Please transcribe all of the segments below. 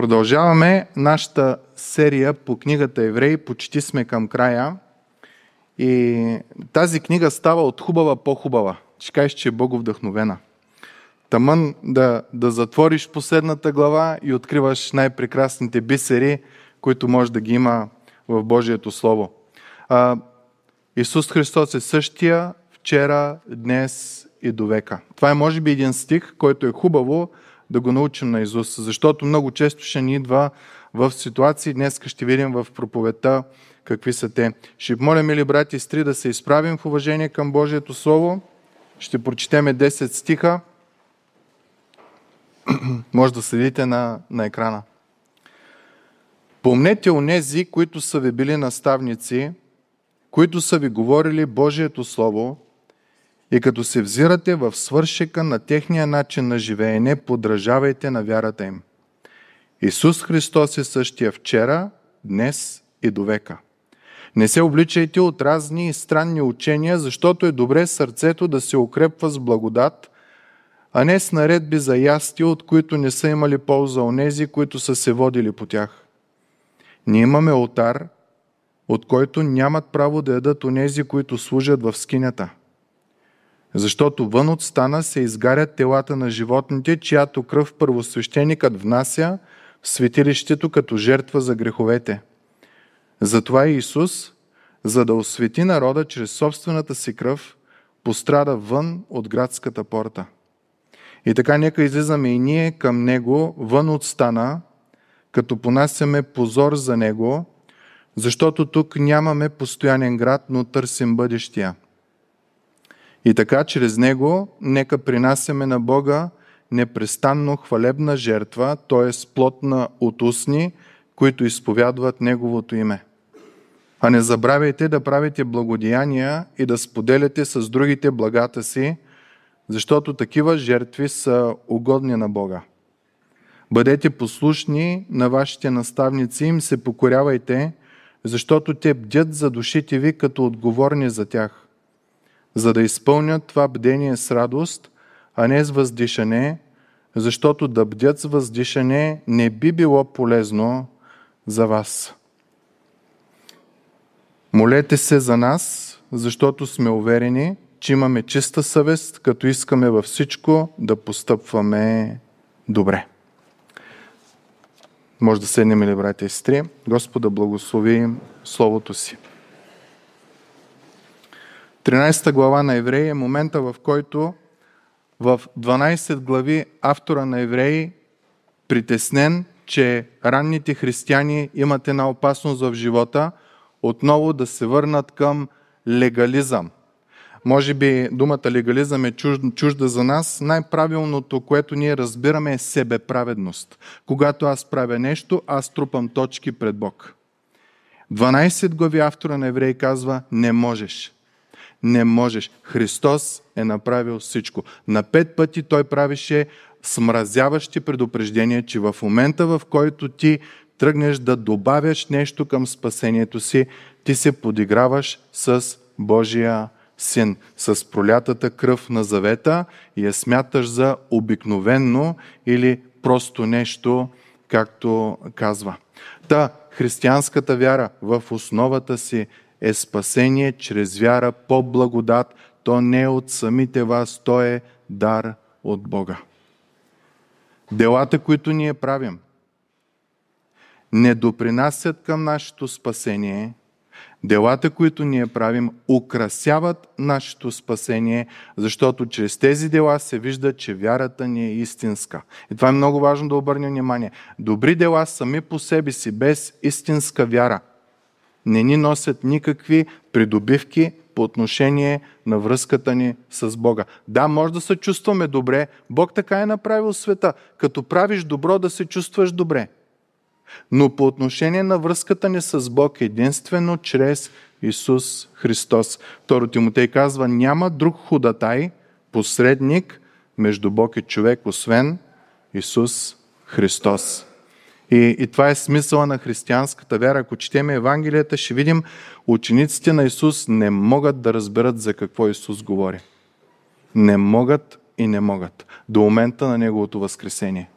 Продължаваме нашата серия по книгата Евреи, почти сме към края. И тази книга става от хубава по-хубава. Ще кажеш, че е вдъхновена. Тамън да, да затвориш последната глава и откриваш най-прекрасните бисери, които може да ги има в Божието Слово. А, Исус Христос е същия вчера, днес и до века. Това е може би един стих, който е хубаво да го научим на Исус, защото много често ще ни идва в ситуации, днес ще видим в проповедта какви са те. Ще моля, мили брати и стри, да се изправим в уважение към Божието Слово. Ще прочетеме 10 стиха. Може да следите на, на екрана. Помнете онези, които са ви били наставници, които са ви говорили Божието Слово, и като се взирате в свършека на техния начин на живеене, подражавайте на вярата им. Исус Христос е същия вчера, днес и до века. Не се обличайте от разни и странни учения, защото е добре сърцето да се укрепва с благодат, а не с наредби за ястия, от които не са имали полза онези, които са се водили по тях. Ние имаме отар, от който нямат право да ядат онези, които служат в скинята – защото вън от стана се изгарят телата на животните, чиято кръв първосвещеникът внася в светилището като жертва за греховете. Затова Исус, за да освети народа чрез собствената си кръв, пострада вън от градската порта. И така нека излизаме и ние към Него вън от стана, като понасяме позор за Него, защото тук нямаме постоянен град, но търсим бъдещия – и така чрез него нека принасяме на Бога непрестанно хвалебна жертва, т.е. плотна от устни, които изповядват Неговото име. А не забравяйте да правите благодеяния и да споделяте с другите благата си, защото такива жертви са угодни на Бога. Бъдете послушни на вашите наставници, им се покорявайте, защото те бдят за душите ви като отговорни за тях – за да изпълнят това бдение с радост, а не с въздишане, защото да бдят с въздишане не би било полезно за вас. Молете се за нас, защото сме уверени, че имаме чиста съвест, като искаме във всичко да постъпваме добре. Може да седнем или, братя и сестри. Господа благослови Словото си. 13 глава на Евреи е момента, в който в 12 глави автора на Евреи притеснен, че ранните християни имат една опасност в живота отново да се върнат към легализъм. Може би думата легализъм е чужда, за нас. Най-правилното, което ние разбираме е себеправедност. Когато аз правя нещо, аз трупам точки пред Бог. 12 глави автора на Евреи казва, не можеш не можеш. Христос е направил всичко. На пет пъти той правише смразяващи предупреждения, че в момента в който ти тръгнеш да добавяш нещо към спасението си, ти се подиграваш с Божия син, с пролятата кръв на завета и я смяташ за обикновенно или просто нещо, както казва. Та християнската вяра в основата си е спасение чрез вяра по благодат, то не е от самите вас, то е дар от Бога. Делата, които ние правим, не допринасят към нашето спасение. Делата, които ние правим, украсяват нашето спасение, защото чрез тези дела се вижда, че вярата ни е истинска. И това е много важно да обърнем внимание. Добри дела сами по себе си, без истинска вяра – не ни носят никакви придобивки по отношение на връзката ни с Бога. Да, може да се чувстваме добре. Бог така е направил света. Като правиш добро, да се чувстваш добре. Но по отношение на връзката ни с Бог единствено чрез Исус Христос. Второ Тимотей казва, няма друг худатай, посредник между Бог и човек, освен Исус Христос. И, и това е смисъла на християнската вяра. Ако четем Евангелията, ще видим, учениците на Исус не могат да разберат за какво Исус говори. Не могат и не могат. До момента на Неговото възкресение.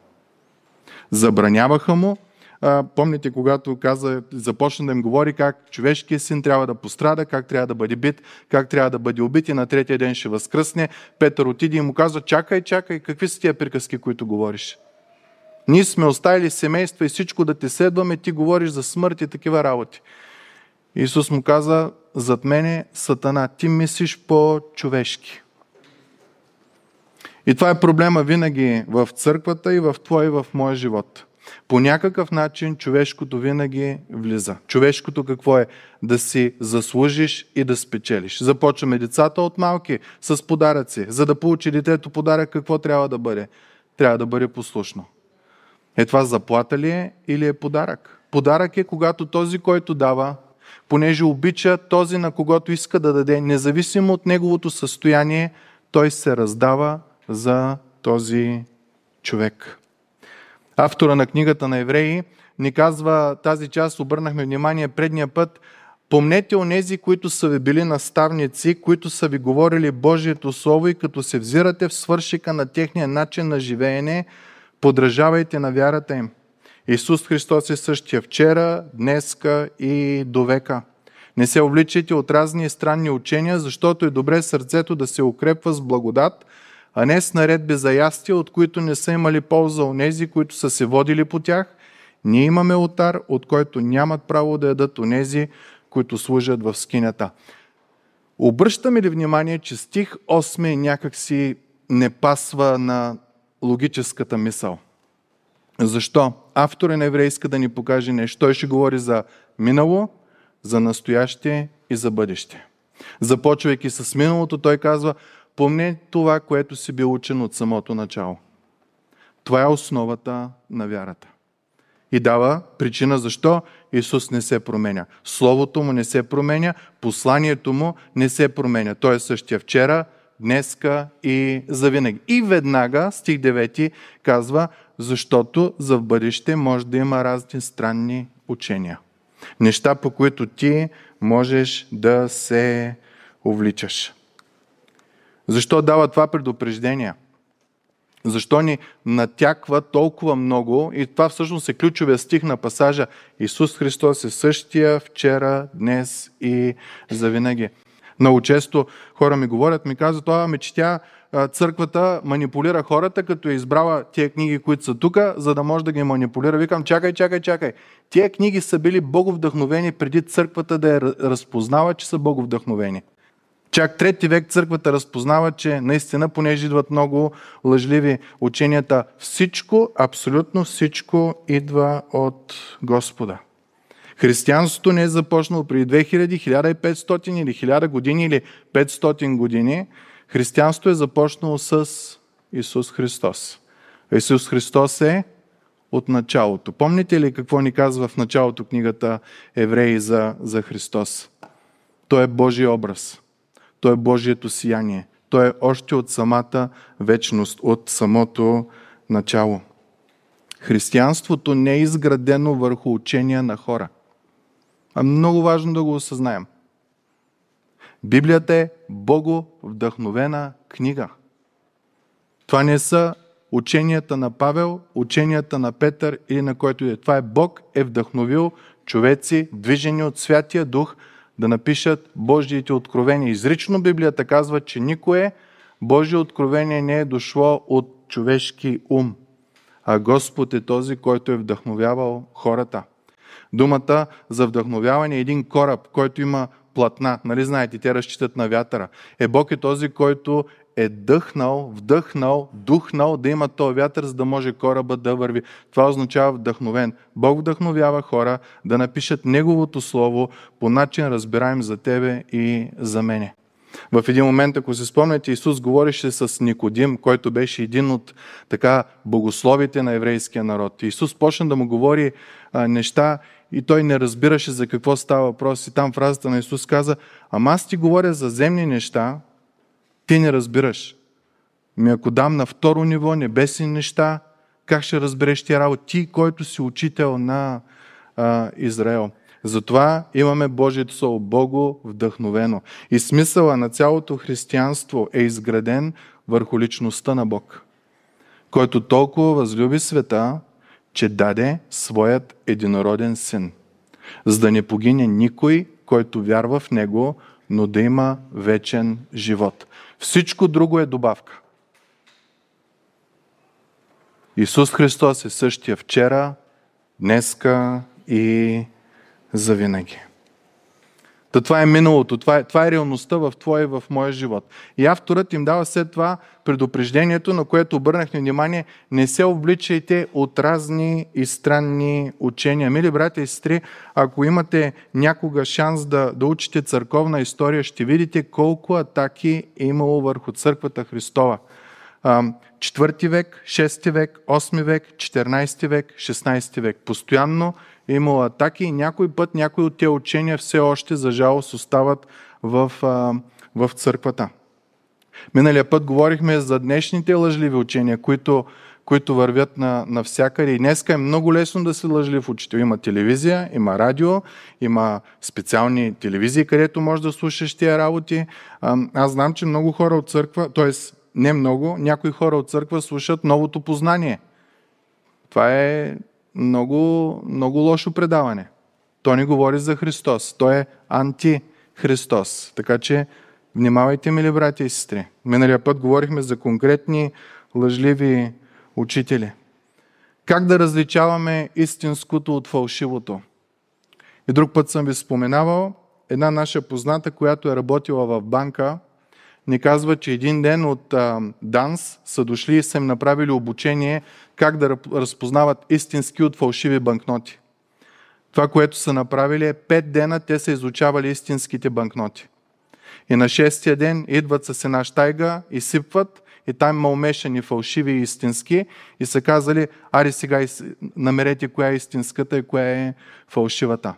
Забраняваха му, а, помните, когато каза, започна да им говори как човешкият син трябва да пострада, как трябва да бъде бит, как трябва да бъде убит и на третия ден ще възкръсне. Петър отиде и му казва, чакай, чакай, какви са тия приказки, които говориш? Ние сме оставили семейство и всичко да те следваме, ти говориш за смърт и такива работи. Исус му каза, зад мене е сатана, ти мислиш по-човешки. И това е проблема винаги в църквата и в твоя и в моя живот. По някакъв начин човешкото винаги влиза. Човешкото какво е? Да си заслужиш и да спечелиш. Започваме децата от малки с подаръци. За да получи детето подарък, какво трябва да бъде? Трябва да бъде послушно. Е това заплата ли е или е подарък? Подарък е, когато този, който дава, понеже обича този, на когото иска да даде, независимо от неговото състояние, той се раздава за този човек. Автора на книгата на евреи ни казва тази част, обърнахме внимание предния път, Помнете онези, които са ви били наставници, които са ви говорили Божието Слово и като се взирате в свършика на техния начин на живеене, подражавайте на вярата им. Исус Христос е същия вчера, днеска и довека. Не се обличайте от разни и странни учения, защото е добре сърцето да се укрепва с благодат, а не с наредби за ястия, от които не са имали полза онези, които са се водили по тях. Ние имаме отар, от който нямат право да ядат онези, които служат в скинята. Обръщаме ли внимание, че стих 8 някакси не пасва на логическата мисъл. Защо? Автора на еврейска да ни покаже нещо. Той ще говори за минало, за настояще и за бъдеще. Започвайки с миналото, той казва, помни това, което си бил учен от самото начало. Това е основата на вярата. И дава причина защо Исус не се променя. Словото му не се променя, посланието му не се променя. Той е същия вчера, днеска и завинаги. И веднага, стих 9 казва, защото за в бъдеще може да има разни странни учения. Неща, по които ти можеш да се увличаш. Защо дава това предупреждение? Защо ни натяква толкова много? И това всъщност е ключовия стих на пасажа. Исус Христос е същия вчера, днес и завинаги. Много често хора ми говорят, ми казват, това ами, че тя църквата манипулира хората, като е избрала тия книги, които са тук, за да може да ги манипулира. Викам, чакай, чакай, чакай. Тия книги са били боговдъхновени преди църквата да я разпознава, че са боговдъхновени. Чак трети век църквата разпознава, че наистина, понеже идват много лъжливи ученията, всичко, абсолютно всичко идва от Господа. Християнството не е започнало преди 2000, 1500 или 1000 години или 500 години. Християнството е започнало с Исус Христос. Исус Христос е от началото. Помните ли какво ни казва в началото книгата Евреи за, за Христос? Той е Божий образ. Той е Божието сияние. Той е още от самата вечност, от самото начало. Християнството не е изградено върху учения на хора – това е много важно да го осъзнаем. Библията е Бого вдъхновена книга. Това не са ученията на Павел, ученията на Петър или на който и е. Това е Бог е вдъхновил човеци, движени от Святия Дух, да напишат Божиите откровения. Изрично Библията казва, че никое Божие откровение не е дошло от човешки ум, а Господ е този, който е вдъхновявал хората – Думата за вдъхновяване е един кораб, който има платна. Нали знаете, те разчитат на вятъра. Е Бог е този, който е дъхнал, вдъхнал, духнал да има този вятър, за да може кораба да върви. Това означава вдъхновен. Бог вдъхновява хора да напишат Неговото Слово по начин разбираем за тебе и за мене. В един момент, ако се спомняте, Исус говореше с Никодим, който беше един от така богословите на еврейския народ. Исус почна да му говори а, неща и той не разбираше за какво става въпрос. И там фразата на Исус каза, ама аз ти говоря за земни неща, ти не разбираш. Ми ако дам на второ ниво небесни неща, как ще разбереш тия работа? ти, който си учител на а, Израел. Затова имаме Божието Слово, Бого вдъхновено. И смисъла на цялото християнство е изграден върху личността на Бог, който толкова възлюби света, че даде своят единороден син, за да не погине никой, който вярва в него, но да има вечен живот. Всичко друго е добавка. Исус Христос е същия вчера, днеска и завинаги. Та това е миналото, това е, това е реалността в твоя и в моя живот. И авторът им дава след това предупреждението, на което обърнахме внимание, не се обличайте от разни и странни учения. Мили братя и сестри, ако имате някога шанс да, да учите църковна история, ще видите колко атаки е имало върху църквата Христова. 4 век, 6 век, 8 век, 14 век, 16 век. Постоянно имал атаки и някой път някои от тези учения все още за жалост остават в, а, в църквата. Миналия път говорихме за днешните лъжливи учения, които, които вървят на, навсякъде. И днеска е много лесно да се лъжлив учител. Има телевизия, има радио, има специални телевизии, където можеш да слушаш тия работи. Аз знам, че много хора от църква, т.е. не много, някои хора от църква слушат новото познание. Това е много, много лошо предаване. То ни говори за Христос. Той е антихристос. Така че внимавайте, мили брати и сестри. Миналия път говорихме за конкретни лъжливи учители. Как да различаваме истинското от фалшивото? И друг път съм ви споменавал, една наша позната, която е работила в банка, ни казва, че един ден от а, Данс са дошли и са им направили обучение как да разпознават истински от фалшиви банкноти. Това, което са направили е пет дена те са изучавали истинските банкноти. И на шестия ден идват с една штайга, изсипват и там има умешани фалшиви и истински и са казали, аре сега намерете коя е истинската и коя е фалшивата.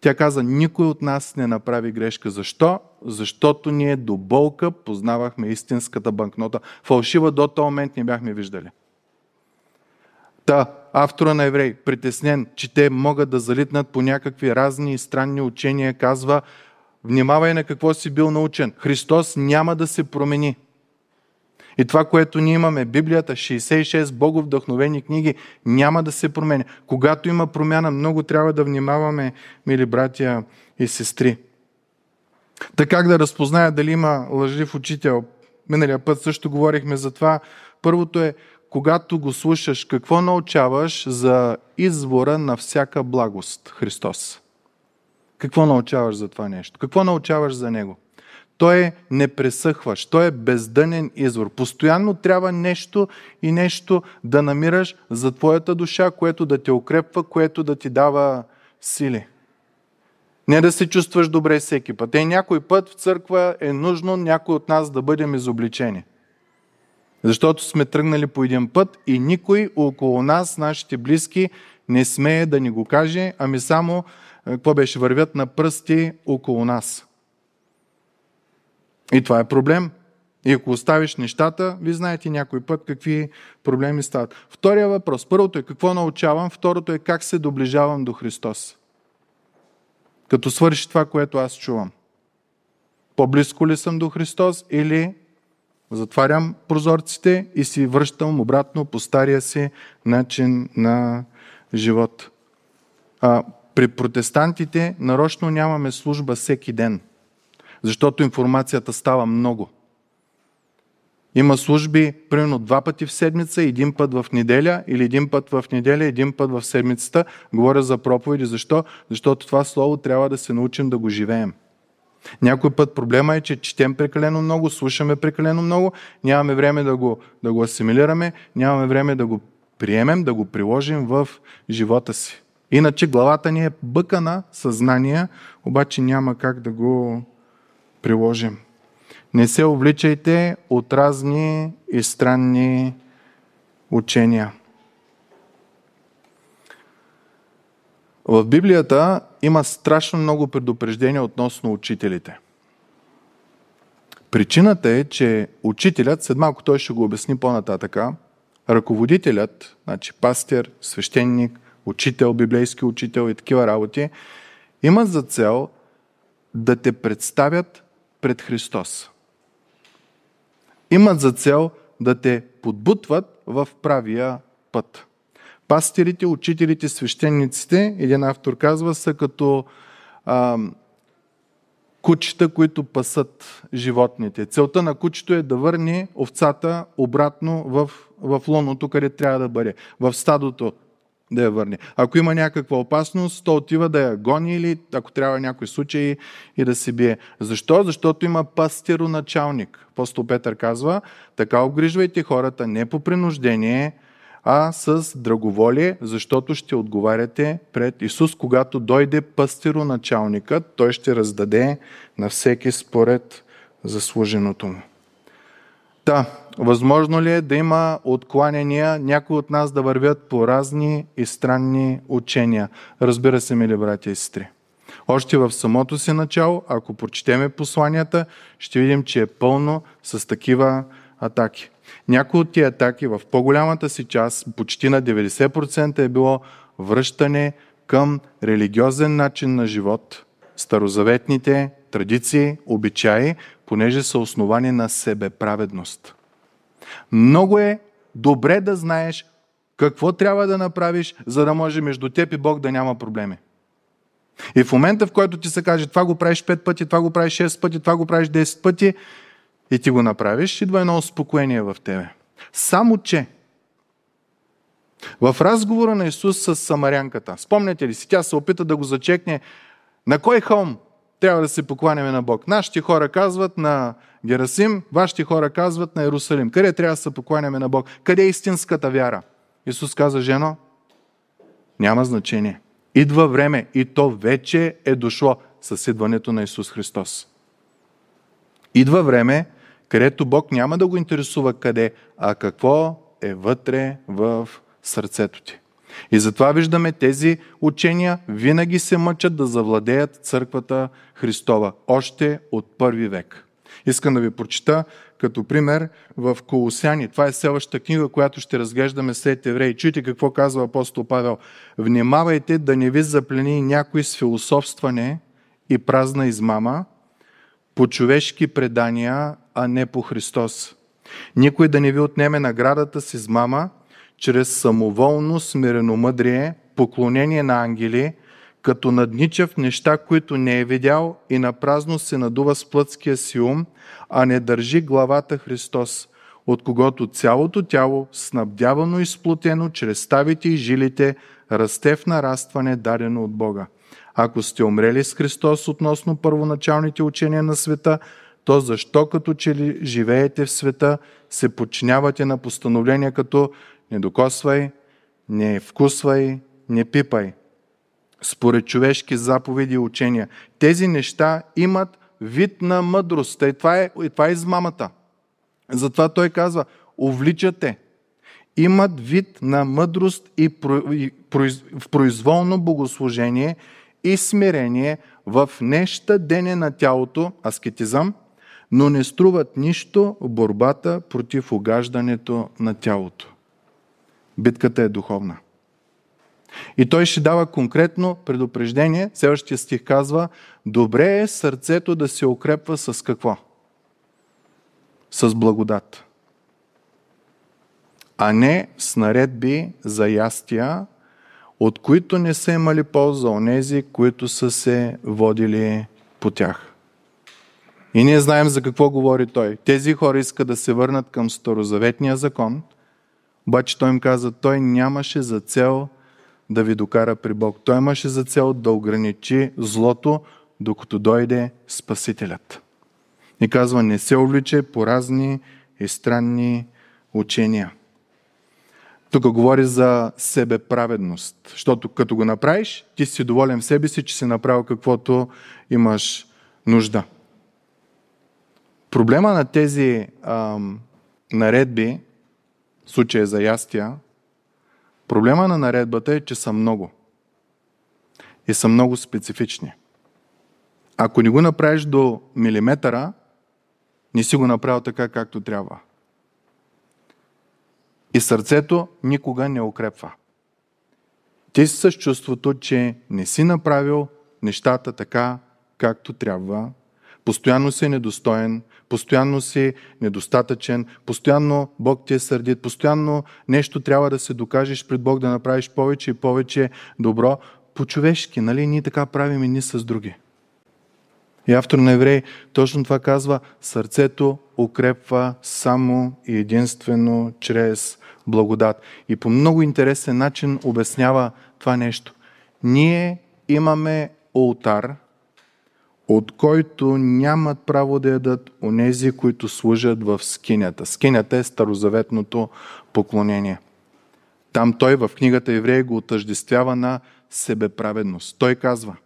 Тя каза, никой от нас не направи грешка. Защо? Защото ние до болка познавахме истинската банкнота. Фалшива до този момент не бяхме виждали. Та, автора на Еврей, притеснен, че те могат да залитнат по някакви разни и странни учения, казва, внимавай на какво си бил научен. Христос няма да се промени. И това, което ние имаме, Библията, 66 Богов вдъхновени книги, няма да се променя. Когато има промяна, много трябва да внимаваме, мили братя и сестри. Така как да разпозная дали има лъжлив учител? Миналия път също говорихме за това. Първото е, когато го слушаш, какво научаваш за извора на всяка благост Христос? Какво научаваш за това нещо? Какво научаваш за Него? Той е непресъхващ, той е бездънен извор. Постоянно трябва нещо и нещо да намираш за твоята душа, което да те укрепва, което да ти дава сили. Не да се чувстваш добре всеки път. Е, някой път в църква е нужно някой от нас да бъдем изобличени. Защото сме тръгнали по един път и никой около нас, нашите близки, не смее да ни го каже, ами само, е, какво беше, вървят на пръсти около нас. И това е проблем. И ако оставиш нещата, ви знаете някой път какви проблеми стават. Втория въпрос. Първото е какво научавам, второто е как се доближавам до Христос. Като свърши това, което аз чувам. По-близко ли съм до Христос или затварям прозорците и си връщам обратно по стария си начин на живот. А, при протестантите нарочно нямаме служба всеки ден, защото информацията става много. Има служби примерно два пъти в седмица, един път в неделя или един път в неделя, един път в седмицата. Говоря за проповеди. Защо? Защото това слово трябва да се научим да го живеем. Някой път проблема е, че четем прекалено много, слушаме прекалено много, нямаме време да го, да го асимилираме, нямаме време да го приемем, да го приложим в живота си. Иначе главата ни е бъкана съзнание, обаче няма как да го приложим. Не се увличайте от разни и странни учения. В Библията има страшно много предупреждения относно учителите. Причината е, че учителят, след малко той ще го обясни по-нататъка, ръководителят, значи пастир, свещеник, учител, библейски учител и такива работи, имат за цел да те представят пред Христос. Имат за цел да те подбутват в правия път пастирите, учителите, свещениците, един автор казва, са като а, кучета, които пасат животните. Целта на кучето е да върне овцата обратно в, в лоното, къде трябва да бъде, в стадото да я върне. Ако има някаква опасност, то отива да я гони или ако трябва някой случай и да се бие. Защо? Защото има пастироначалник. Апостол Петър казва, така обгрижвайте хората не по принуждение, а с драговолие, защото ще отговаряте пред Исус, когато дойде пастироначалникът, той ще раздаде на всеки според заслуженото му. Да, възможно ли е да има откланяния, някои от нас да вървят по разни и странни учения? Разбира се, мили братя и сестри. Още в самото си начало, ако прочетеме посланията, ще видим, че е пълно с такива атаки. Някои от тия атаки в по-голямата си част, почти на 90% е било връщане към религиозен начин на живот, старозаветните традиции, обичаи, понеже са основани на себеправедност. Много е добре да знаеш какво трябва да направиш, за да може между теб и Бог да няма проблеми. И в момента, в който ти се каже, това го правиш 5 пъти, това го правиш 6 пъти, това го правиш 10 пъти, и ти го направиш, идва едно успокоение в тебе. Само, че в разговора на Исус с самарянката, спомняте ли си, тя се опита да го зачекне на кой хълм трябва да се покланяме на Бог. Нашите хора казват на Герасим, вашите хора казват на Иерусалим. Къде трябва да се покланяме на Бог? Къде е истинската вяра? Исус каза, жено, няма значение. Идва време и то вече е дошло с идването на Исус Христос. Идва време където Бог няма да го интересува къде, а какво е вътре в сърцето ти. И затова виждаме тези учения винаги се мъчат да завладеят църквата Христова, още от първи век. Искам да ви прочита като пример в Колосяни. Това е следващата книга, която ще разглеждаме след евреи. Чуйте какво казва апостол Павел. Внимавайте да не ви заплени някой с философстване и празна измама, по човешки предания, а не по Христос. Никой да не ви отнеме наградата с измама, чрез самоволно смирено мъдрие, поклонение на ангели, като наднича в неща, които не е видял и на празно се надува с плътския си ум, а не държи главата Христос, от когото цялото тяло, снабдявано и сплотено чрез ставите и жилите, расте в нарастване, дадено от Бога. Ако сте умрели с Христос относно първоначалните учения на света, то защо като че ли живеете в света, се подчинявате на постановления като не докосвай, не вкусвай, не пипай, според човешки заповеди и учения. Тези неща имат вид на мъдрост. и е, това е, и е, това е измамата. Затова той казва, увличате. Имат вид на мъдрост и, про, и произ, в произволно богослужение – и смирение в неща дене на тялото, аскетизъм, но не струват нищо в борбата против угаждането на тялото. Битката е духовна. И той ще дава конкретно предупреждение. Следващия стих казва, добре е сърцето да се укрепва с какво? С благодат. А не с наредби за ястия от които не са имали полза онези, които са се водили по тях. И ние знаем за какво говори той. Тези хора искат да се върнат към Старозаветния закон, обаче той им каза, той нямаше за цел да ви докара при Бог. Той имаше за цел да ограничи злото, докато дойде Спасителят. И казва, не се увлича по разни и странни учения. Тук говори за себеправедност, защото като го направиш, ти си доволен в себе си, че си направил каквото имаш нужда. Проблема на тези ам, наредби, в случая за ястия, проблема на наредбата е, че са много. И са много специфични. Ако не го направиш до милиметъра, не си го направил така, както трябва. И сърцето никога не укрепва. Ти си с чувството, че не си направил нещата така, както трябва. Постоянно си недостоен, постоянно си недостатъчен, постоянно Бог ти е сърдит, постоянно нещо трябва да се докажеш пред Бог, да направиш повече и повече добро. По-човешки, нали? Ние така правим и ни с други. И автор на Еврей точно това казва, сърцето укрепва само и единствено чрез благодат. И по много интересен начин обяснява това нещо. Ние имаме ултар, от който нямат право да ядат онези, които служат в скинята. Скинята е старозаветното поклонение. Там той в книгата Евреи го отъждествява на себеправедност. Той казва,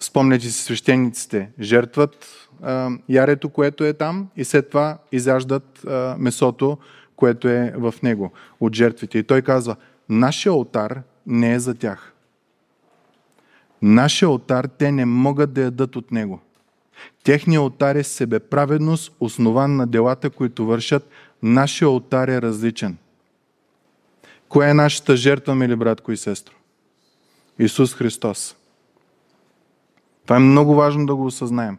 спомняте си свещениците, жертват а, ярето, което е там и след това изяждат а, месото, което е в него, от жертвите. И той казва, нашия алтар не е за тях. Нашия алтар те не могат да ядат от него. Техният алтар е себеправедност, основан на делата, които вършат. Нашия алтар е различен. Коя е нашата жертва, мили братко и сестро? Исус Христос. Това е много важно да го осъзнаем.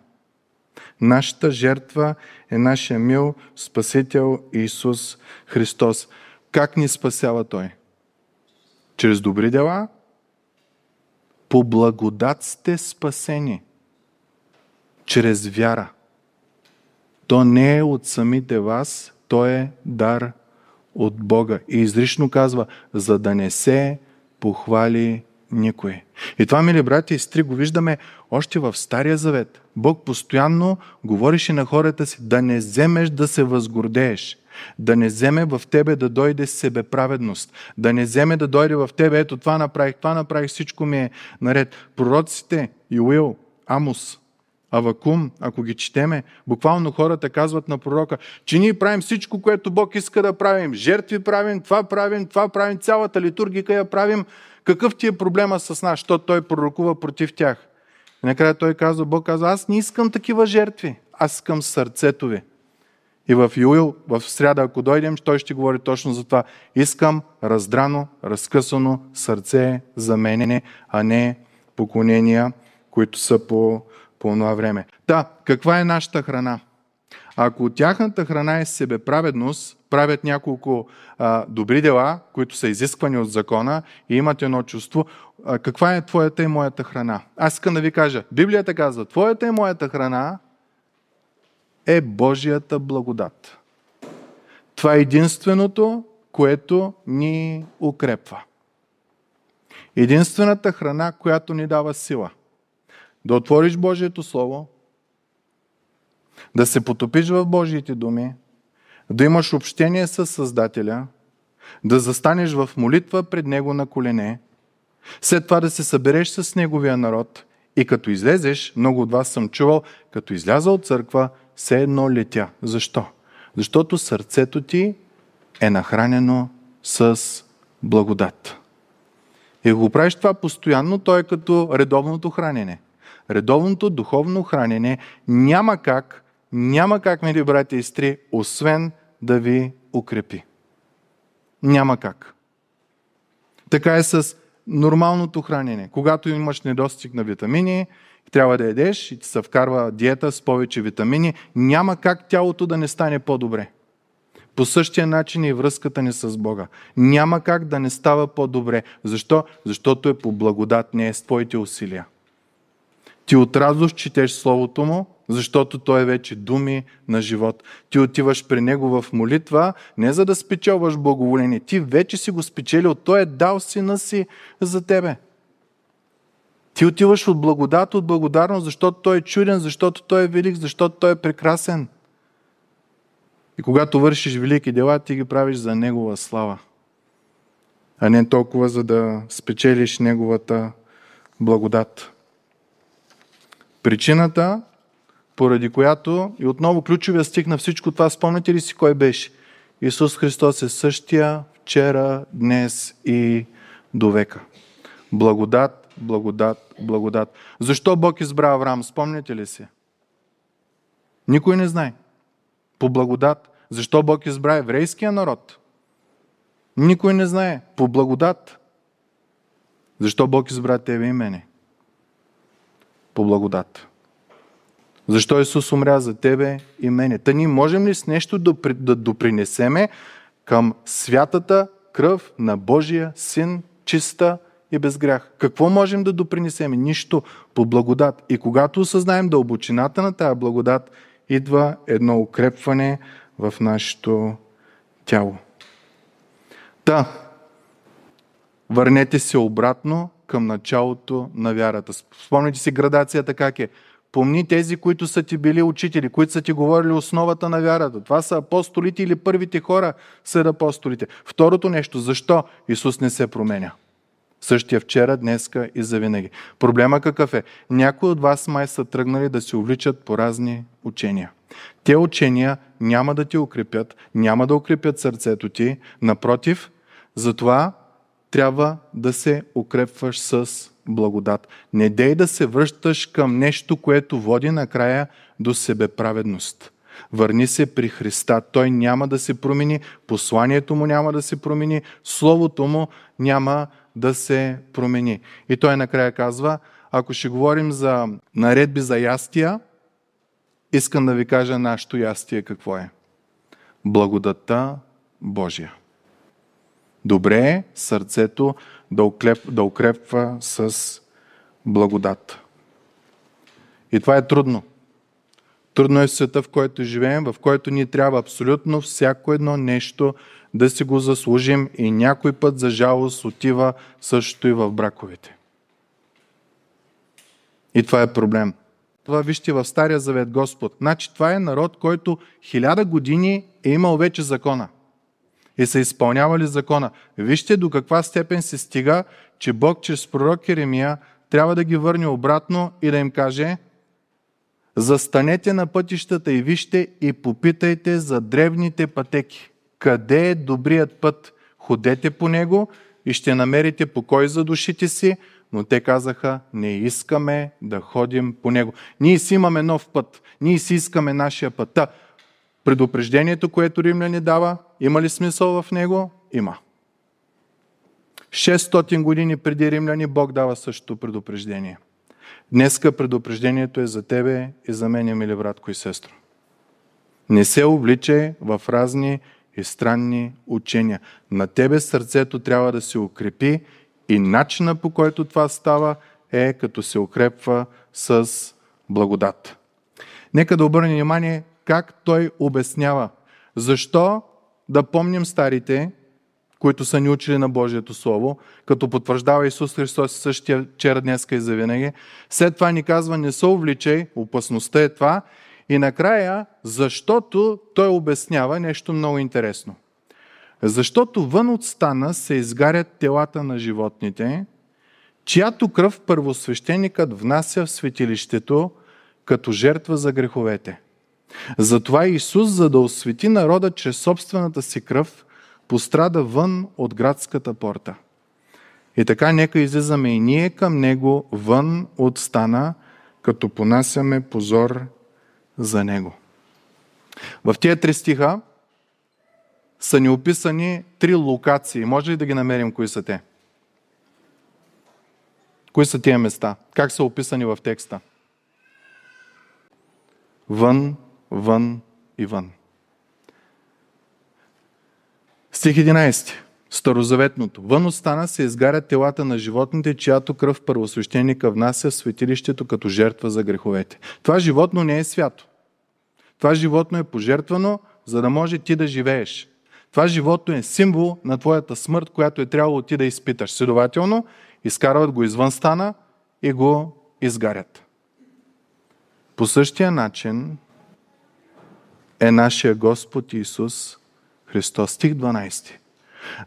Нашата жертва е нашия мил Спасител Исус Христос. Как ни спасява Той? Чрез добри дела? По благодат сте спасени. Чрез вяра. То не е от самите вас, то е дар от Бога. И изрично казва, за да не се похвали никой. И това, мили брати и стри го виждаме още в Стария Завет. Бог постоянно говореше на хората си да не вземеш да се възгордееш, да не вземе в тебе да дойде себеправедност, да не вземе да дойде в тебе, ето това направих, това направих, всичко ми е наред. Пророците, Иуил Амус, Авакум, ако ги четеме, буквално хората казват на пророка, че ние правим всичко, което Бог иска да правим. Жертви правим, това правим, това правим, цялата литургика я правим, какъв ти е проблема с нас? Защото той пророкува против тях. И накрая той казва, Бог казва, аз не искам такива жертви. Аз искам сърцето ви. И в Юил, в сряда, ако дойдем, той ще говори точно за това. Искам раздрано, разкъсано сърце за мене, а не поклонения, които са по, по това време. Да, каква е нашата храна? ако тяхната храна е себеправедност, правят няколко а, добри дела, които са изисквани от закона и имат едно чувство, а, каква е твоята и моята храна? Аз искам да ви кажа, Библията казва, твоята и моята храна е Божията благодат. Това е единственото, което ни укрепва. Единствената храна, която ни дава сила. Да отвориш Божието Слово, да се потопиш в Божиите думи, да имаш общение с Създателя, да застанеш в молитва пред Него на колене, след това да се събереш с Неговия народ и като излезеш, много от вас съм чувал, като изляза от църква, все едно летя. Защо? Защото сърцето ти е нахранено с благодат. И го правиш това постоянно, то е като редовното хранене. Редовното духовно хранене няма как няма как, мили братя и сестри, освен да ви укрепи. Няма как. Така е с нормалното хранене. Когато имаш недостиг на витамини, трябва да ядеш и ти се вкарва диета с повече витамини, няма как тялото да не стане по-добре. По същия начин е и връзката ни с Бога. Няма как да не става по-добре. Защо? Защото е по благодат, не е с твоите усилия. Ти от радост четеш Словото Му, защото той е вече думи на живот. Ти отиваш при него в молитва, не за да спечелваш благоволение. Ти вече си го спечелил. Той е дал сина си за тебе. Ти отиваш от благодат, от благодарност, защото той е чуден, защото той е велик, защото той е прекрасен. И когато вършиш велики дела, ти ги правиш за негова слава, а не толкова за да спечелиш неговата благодат. Причината поради която и отново ключовия стих на всичко това, спомняте ли си кой беше? Исус Христос е същия вчера, днес и до века. Благодат, благодат, благодат. Защо Бог избра Авраам? Спомняте ли си? Никой не знае. По благодат. Защо Бог избра еврейския народ? Никой не знае. По благодат. Защо Бог избра тебе и мене? По благодат. Защо Исус умря за тебе и мене? Та ние можем ли с нещо да, допринесеме към святата кръв на Божия Син, чиста и без грях? Какво можем да допринесеме? Нищо по благодат. И когато осъзнаем дълбочината на тая благодат, идва едно укрепване в нашето тяло. Та, върнете се обратно към началото на вярата. Спомнете си градацията как е – Помни тези, които са ти били учители, които са ти говорили основата на вярата. Това са апостолите или първите хора са апостолите. Второто нещо, защо Исус не се променя? Същия вчера, днеска и завинаги. Проблема какъв е? Някои от вас май са тръгнали да се увличат по разни учения. Те учения няма да ти укрепят, няма да укрепят сърцето ти. Напротив, затова трябва да се укрепваш с благодат. Не дей да се връщаш към нещо, което води накрая до себеправедност. Върни се при Христа. Той няма да се промени, посланието му няма да се промени, словото му няма да се промени. И той накрая казва, ако ще говорим за наредби за ястия, искам да ви кажа нашето ястие какво е. Благодата Божия. Добре е сърцето да, оклеп, да укрепва с благодат. И това е трудно. Трудно е в света, в който живеем, в който ние трябва абсолютно всяко едно нещо да си го заслужим и някой път за жалост отива също и в браковете. И това е проблем. Това вижте в Стария Завет Господ. Значи това е народ, който хиляда години е имал вече закона – и са изпълнявали закона. Вижте до каква степен се стига, че Бог чрез пророк Еремия трябва да ги върне обратно и да им каже Застанете на пътищата и вижте и попитайте за древните пътеки. Къде е добрият път? Ходете по него и ще намерите покой за душите си, но те казаха, не искаме да ходим по него. Ние си имаме нов път, ние си искаме нашия път. Предупреждението, което Римляни дава, има ли смисъл в него? Има. 600 години преди римляни Бог дава същото предупреждение. Днеска предупреждението е за тебе и за мен, мили братко и сестро. Не се обличай в разни и странни учения. На тебе сърцето трябва да се укрепи и начина по който това става е като се укрепва с благодат. Нека да обърнем внимание как той обяснява. Защо да помним старите, които са ни учили на Божието Слово, като потвърждава Исус Христос същия вчера, днеска и завинаги. След това ни казва, не се увличай, опасността е това. И накрая, защото той обяснява нещо много интересно. Защото вън от стана се изгарят телата на животните, чиято кръв първосвещеникът внася в светилището като жертва за греховете. Затова Исус, за да освети народа чрез собствената си кръв, пострада вън от градската порта. И така нека излизаме и ние към Него вън от стана, като понасяме позор за Него. В тия три стиха са ни описани три локации. Може ли да ги намерим кои са те? Кои са тия места? Как са описани в текста? Вън вън и вън. Стих 11. Старозаветното. Вън остана се изгарят телата на животните, чиято кръв първосвещеника внася в светилището като жертва за греховете. Това животно не е свято. Това животно е пожертвано, за да може ти да живееш. Това животно е символ на твоята смърт, която е трябвало ти да изпиташ. Следователно, изкарват го извън стана и го изгарят. По същия начин, е нашия Господ Исус Христос. Стих 12.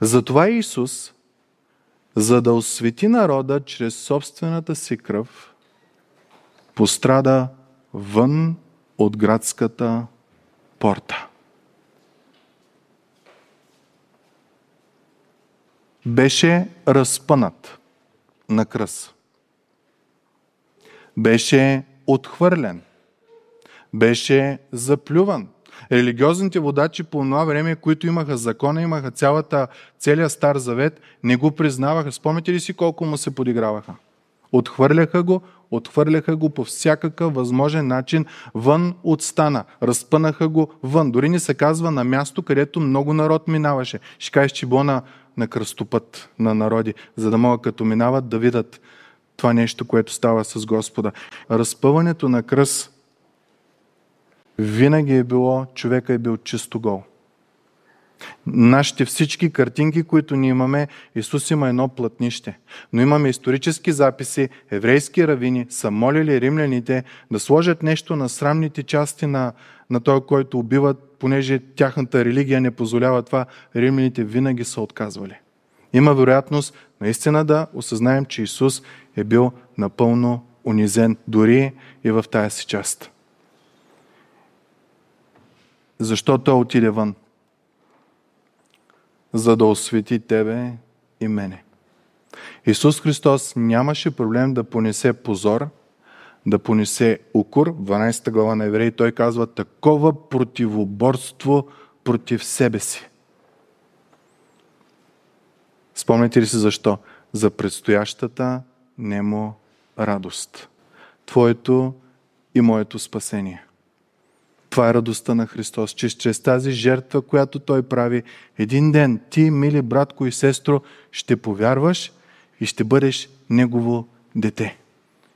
Затова Исус, за да освети народа чрез собствената си кръв, пострада вън от градската порта. Беше разпънат на кръс. Беше отхвърлен. Беше заплюван Религиозните водачи по това време, които имаха закона, имаха цялата, целия Стар Завет, не го признаваха. Спомните ли си колко му се подиграваха? Отхвърляха го, отхвърляха го по всякакъв възможен начин вън от стана. Разпънаха го вън. Дори не се казва на място, където много народ минаваше. Ще кажеш, че било на, на кръстопът на народи, за да могат като минават да видят това нещо, което става с Господа. Разпъването на кръст винаги е било, човека е бил чисто гол. Нашите всички картинки, които ние имаме, Исус има едно плътнище. Но имаме исторически записи, еврейски равини са молили римляните да сложат нещо на срамните части на, на той, който убиват, понеже тяхната религия не позволява това, римляните винаги са отказвали. Има вероятност наистина да осъзнаем, че Исус е бил напълно унизен, дори и в тая си част. Защо той отиде вън? За да освети тебе и мене. Исус Христос нямаше проблем да понесе позор, да понесе укор. 12 глава на Евреи той казва такова противоборство против себе си. Спомняте ли си защо? За предстоящата немо радост. Твоето и моето спасение. Това е радостта на Христос, че чрез тази жертва, която Той прави, един ден ти, мили братко и сестро, ще повярваш и ще бъдеш Негово дете.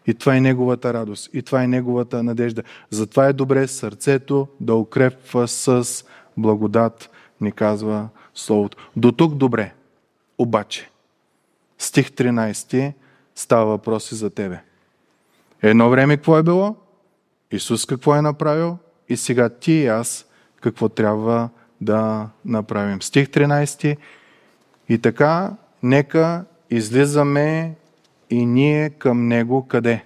И това е Неговата радост, и това е Неговата надежда. Затова е добре сърцето да укрепва с благодат, ни казва Словото. До тук добре. Обаче, стих 13 става въпроси за тебе. Едно време какво е било? Исус какво е направил? и сега ти и аз какво трябва да направим. Стих 13. И така, нека излизаме и ние към него къде?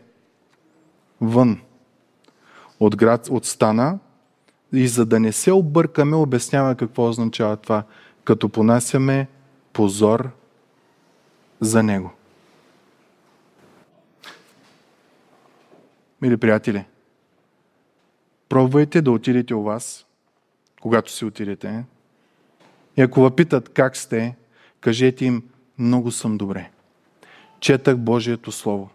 Вън. От град, от стана. И за да не се объркаме, обяснява какво означава това. Като понасяме позор за него. Мили приятели, Пробвайте да отидете у вас, когато си отидете. И ако ви питат как сте, кажете им, много съм добре. Четах Божието Слово.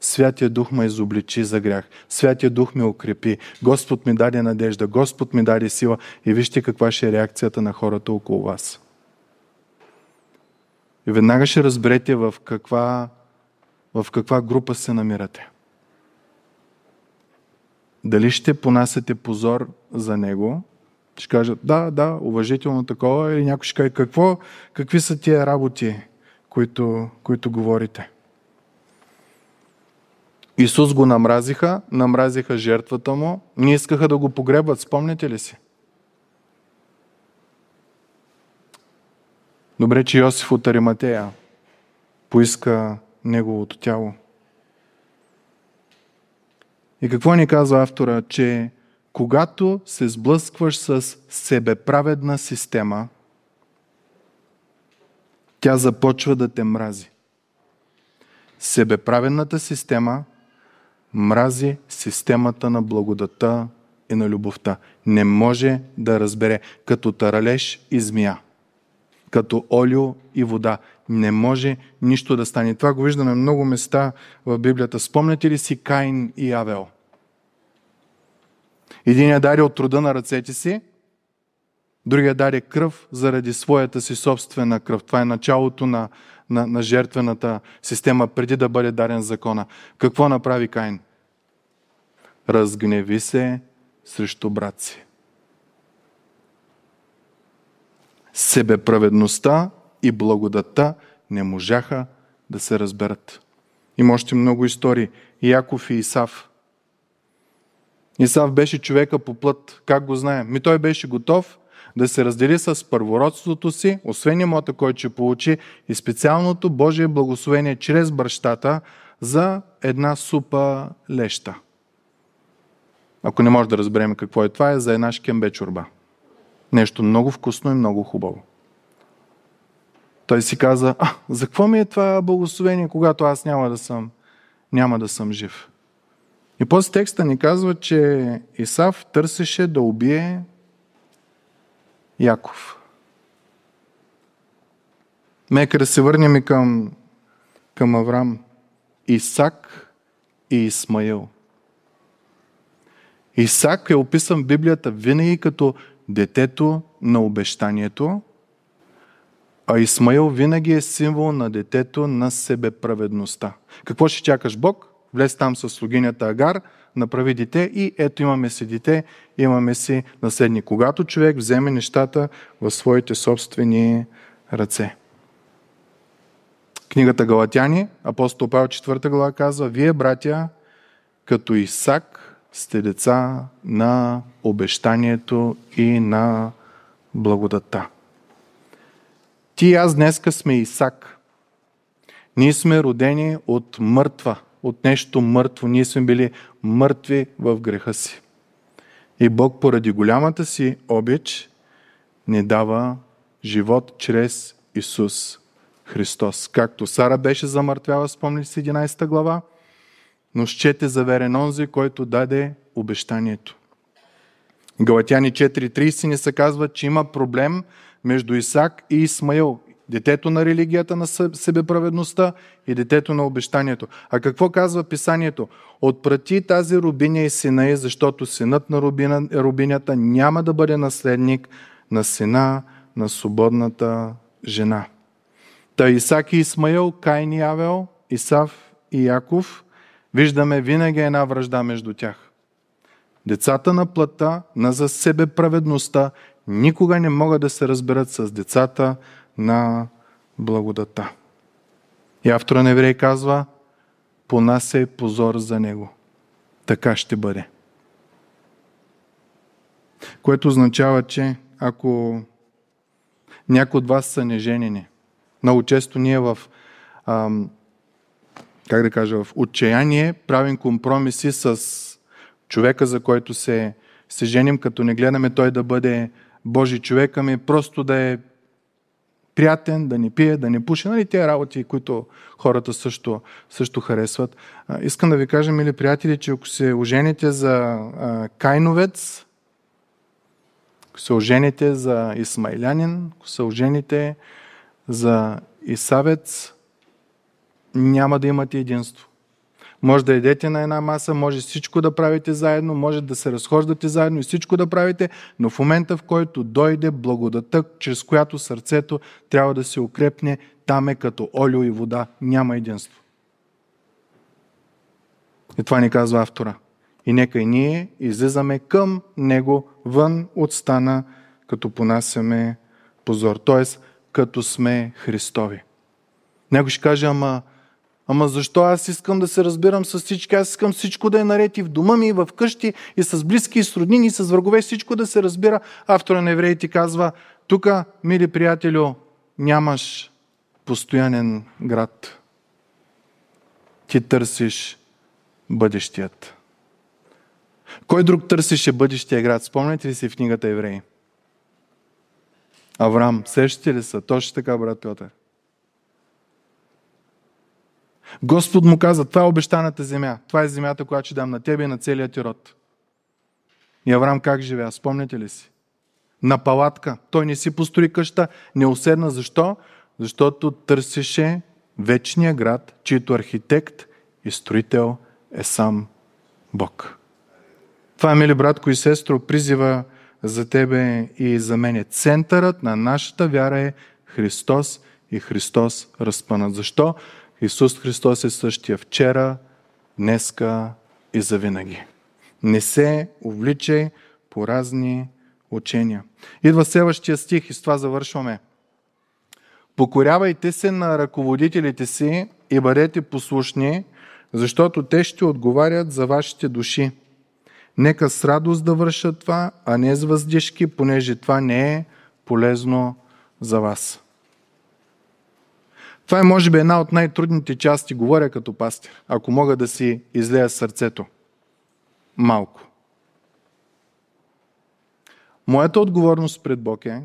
Святия Дух ме изобличи за грях. Святия Дух ме укрепи. Господ ми даде надежда. Господ ми даде сила. И вижте каква ще е реакцията на хората около вас. И веднага ще разберете в каква, в каква група се намирате дали ще понасяте позор за него, ще кажат да, да, уважително такова или някой ще каже какво, какви са тия работи, които, които говорите. Исус го намразиха, намразиха жертвата му, не искаха да го погребат, спомняте ли си? Добре, че Йосиф от Ариматея поиска неговото тяло. И какво ни казва автора? Че когато се сблъскваш с себеправедна система, тя започва да те мрази. Себеправедната система мрази системата на благодата и на любовта. Не може да разбере като таралеш и змия като олио и вода. Не може нищо да стане. Това го виждаме много места в Библията. Спомняте ли си Каин и Авел? Единият даде от труда на ръцете си, другия даде кръв заради своята си собствена кръв. Това е началото на, на, на жертвената система, преди да бъде дарен закона. Какво направи Каин? Разгневи се срещу брат си. себеправедността и благодата не можаха да се разберат. Има още много истории. Яков и Исав. Исав беше човека по плът. Как го знаем? Ми той беше готов да се раздели с първородството си, освен имота, който ще получи, и специалното Божие благословение чрез бащата за една супа леща. Ако не може да разберем какво е това, е за една шкембе чурба нещо много вкусно и много хубаво. Той си каза, а, за какво ми е това благословение, когато аз няма да съм, няма да съм жив? И после текста ни казва, че Исав търсеше да убие Яков. Нека да се върнем и към, към Аврам. Исак и Исмаил. Исак е описан в Библията винаги като детето на обещанието, а Исмаил винаги е символ на детето на себеправедността. Какво ще чакаш Бог? Влез там с слугинята Агар, направи дете и ето имаме си дете, имаме си наследник. Когато човек вземе нещата в своите собствени ръце. Книгата Галатяни, апостол Павел 4 глава казва, вие, братя, като Исак, сте деца на обещанието и на благодата. Ти и аз днеска сме Исак. Ние сме родени от мъртва, от нещо мъртво. Ние сме били мъртви в греха си. И Бог поради голямата си обич ни дава живот чрез Исус Христос. Както Сара беше замъртвява, спомни си 11 глава, но щете за верен онзи, който даде обещанието. Галатяни 4.30 ни се казва, че има проблем между Исак и Исмаил. Детето на религията на себеправедността и детето на обещанието. А какво казва писанието? Отпрати тази рубиня и сина е, защото синът на рубина, рубинята няма да бъде наследник на сина на свободната жена. Та Исак и Исмаил, Кайн и Авел, Исав и Яков – виждаме винаги е една връжда между тях. Децата на плата, на за себе праведността, никога не могат да се разберат с децата на благодата. И автора на Еврей казва, понася е позор за него. Така ще бъде. Което означава, че ако някои от вас са неженени, много често ние в ам, как да кажа, в отчаяние правим компромиси с човека, за който се, се женим, като не гледаме той да бъде Божи човек, ами просто да е приятен, да не пие, да не пуши. Нали тези работи, които хората също, също харесват. А, искам да ви кажа, мили приятели, че ако се ожените за а, кайновец, ако се ожените за исмайлянин, ако се ожените за исавец, няма да имате единство. Може да едете на една маса, може всичко да правите заедно, може да се разхождате заедно и всичко да правите, но в момента, в който дойде благодата, чрез която сърцето трябва да се укрепне, там е като олио и вода. Няма единство. И това ни казва автора. И нека и ние излизаме към него вън от стана, като понасяме позор. Тоест, като сме Христови. Някой ще каже, ама Ама защо аз искам да се разбирам с всички? Аз искам всичко да е наред и в дома ми, и в къщи, и с близки, и с роднини, и с врагове, всичко да се разбира. Автора на евреите казва, тук, мили приятелю, нямаш постоянен град. Ти търсиш бъдещият. Кой друг търсише бъдещия град? Спомняте ли си в книгата Евреи? Аврам, сещате ли са? Точно така, брат Петър. Господ му каза, това е обещаната земя. Това е земята, която ще дам на тебе и на целият ти род. И Авраам как живя? Спомняте ли си? На палатка. Той не си построи къща, не уседна. Защо? Защото търсеше вечния град, чието архитект и строител е сам Бог. Това, мили братко и сестро, призива за тебе и за мене. Центърът на нашата вяра е Христос и Христос разпънат. Защо? Исус Христос е същия вчера, днеска и завинаги. Не се увличай по разни учения. Идва следващия стих и с това завършваме. Покорявайте се на ръководителите си и бъдете послушни, защото те ще отговарят за вашите души. Нека с радост да вършат това, а не с въздишки, понеже това не е полезно за вас. Това е може би една от най-трудните части, говоря като пастир, ако мога да си излея сърцето. Малко. Моята отговорност пред Бог е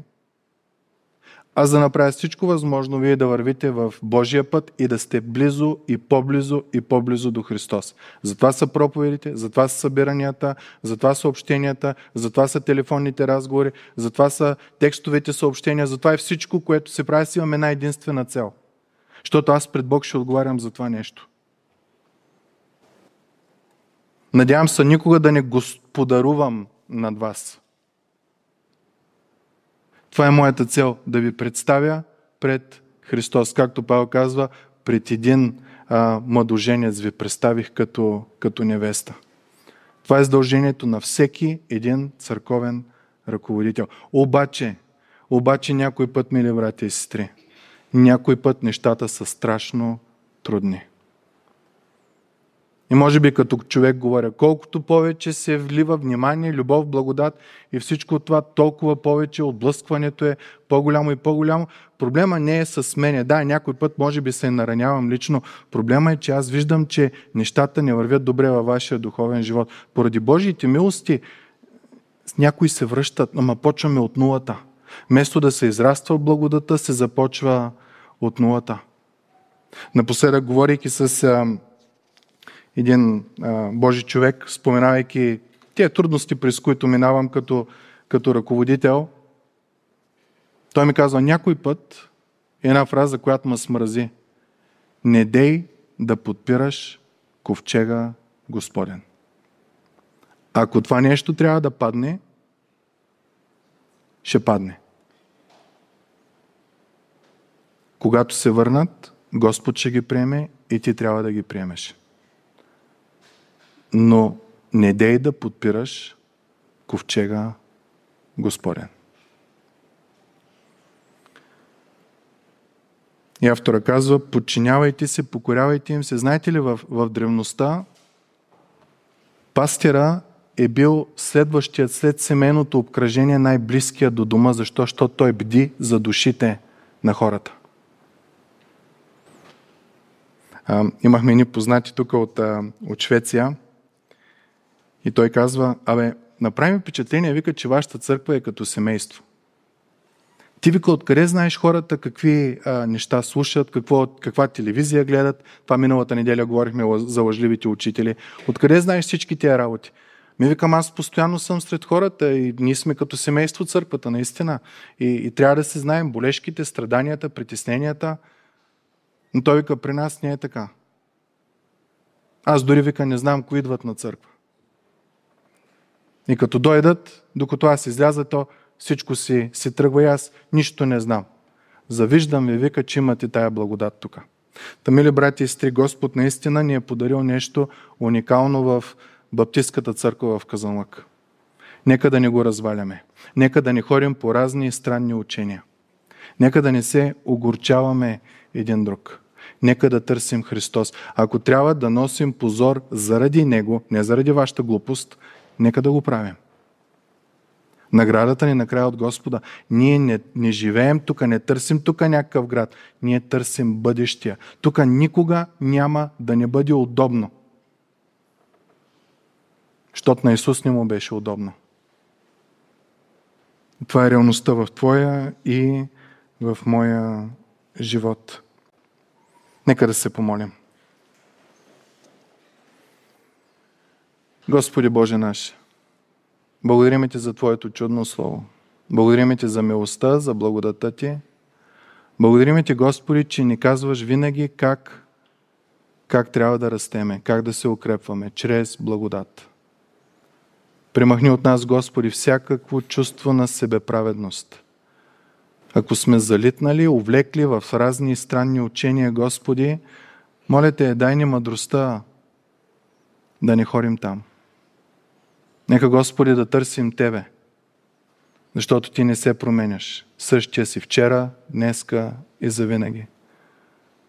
аз да направя всичко възможно вие да вървите в Божия път и да сте близо и по-близо и по-близо до Христос. Затова са проповедите, затова са събиранията, затова са общенията, затова са телефонните разговори, затова са текстовите съобщения, затова е всичко, което се прави, си имаме една единствена цел – защото аз пред Бог ще отговарям за това нещо. Надявам се никога да не господарувам над вас. Това е моята цел да ви представя пред Христос. Както Павел казва, пред един а, младоженец ви представих като, като невеста. Това е задължението на всеки един църковен ръководител. Обаче, обаче някой път, мили братя и сестри, някой път нещата са страшно трудни. И може би като човек говоря, колкото повече се влива внимание, любов, благодат и всичко това, толкова повече отблъскването е по-голямо и по-голямо. Проблема не е с мене. Да, някой път може би се наранявам лично. Проблема е, че аз виждам, че нещата не вървят добре във вашия духовен живот. Поради Божиите милости, някои се връщат, ама почваме от нулата – Вместо да се израства в благодата, се започва от нулата. Напоследък, говорейки с а, един а, Божи човек, споменавайки тия трудности, през които минавам като, като ръководител, той ми казва някой път една фраза, която ме смрази. Не дей да подпираш ковчега Господен. Ако това нещо трябва да падне, ще падне. Когато се върнат, Господ ще ги приеме и ти трябва да ги приемеш. Но не дей да подпираш ковчега Господен. И автора казва, подчинявайте се, покорявайте им се. Знаете ли, в, в древността пастира е бил следващият след семейното обкръжение най-близкия до дома, Защото той бди за душите на хората. А, имахме ни познати тук от, а, от Швеция и той казва, абе, направи ми впечатление, вика, че вашата църква е като семейство. Ти вика, откъде знаеш хората какви а, неща слушат, какво, каква телевизия гледат. Това миналата неделя говорихме за лъжливите учители. Откъде знаеш всички тия работи? Ми викам, аз постоянно съм сред хората и ние сме като семейство църквата, наистина. И, и трябва да се знаем болешките, страданията, притесненията – но той вика, при нас не е така. Аз дори вика, не знам кои идват на църква. И като дойдат, докато аз изляза, то всичко си, си тръгва и аз нищо не знам. Завиждам ви, вика, че имате тая благодат тук. Та, мили брати и сестри, Господ наистина ни е подарил нещо уникално в Баптистската църква в Казанлък. Нека да не го разваляме. Нека да не ходим по разни и странни учения. Нека да не се огорчаваме един друг нека да търсим Христос. Ако трябва да носим позор заради Него, не заради вашата глупост, нека да го правим. Наградата ни накрая от Господа. Ние не, не живеем тук, не търсим тук някакъв град. Ние търсим бъдещия. Тук никога няма да не бъде удобно. Щото на Исус не му беше удобно. Това е реалността в твоя и в моя живот. Нека да се помолим. Господи Боже наш, благодарим Ти за Твоето чудно Слово. Благодарим Ти за милостта, за благодата Ти. Благодарим Ти, Господи, че ни казваш винаги как, как трябва да растеме, как да се укрепваме, чрез благодат. Примахни от нас, Господи, всякакво чувство на себеправедност – ако сме залитнали, увлекли в разни странни учения, Господи, моля Те, дай ни мъдростта да не ходим там. Нека, Господи, да търсим Тебе, защото Ти не се променяш. Същия си вчера, днеска и завинаги.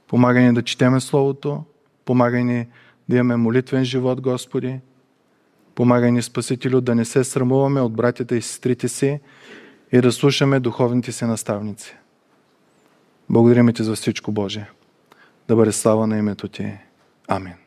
Помагай ни да четеме Словото, помагай ни да имаме молитвен живот, Господи. Помагай ни, Спасителю, да не се срамуваме от братята и сестрите си, и да слушаме духовните си наставници. Благодарим ти за всичко, Боже. Да бъде слава на името ти. Амин.